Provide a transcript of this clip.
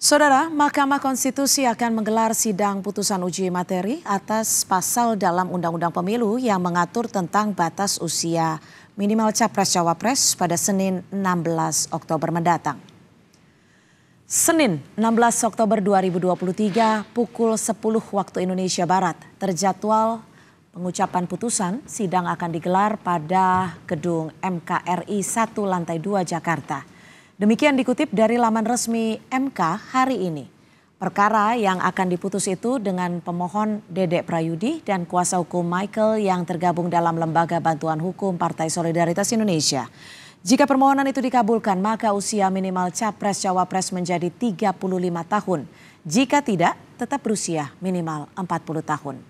Saudara, Mahkamah Konstitusi akan menggelar sidang putusan uji materi atas pasal dalam Undang-Undang Pemilu yang mengatur tentang batas usia minimal capres-cawapres pada Senin 16 Oktober mendatang. Senin 16 Oktober 2023 pukul 10 waktu Indonesia Barat terjadwal pengucapan putusan sidang akan digelar pada gedung MKRI 1 lantai 2 Jakarta. Demikian dikutip dari laman resmi MK hari ini. Perkara yang akan diputus itu dengan pemohon Dedek Prayudi dan kuasa hukum Michael yang tergabung dalam Lembaga Bantuan Hukum Partai Solidaritas Indonesia. Jika permohonan itu dikabulkan, maka usia minimal capres-cawapres menjadi 35 tahun. Jika tidak, tetap berusia minimal 40 tahun.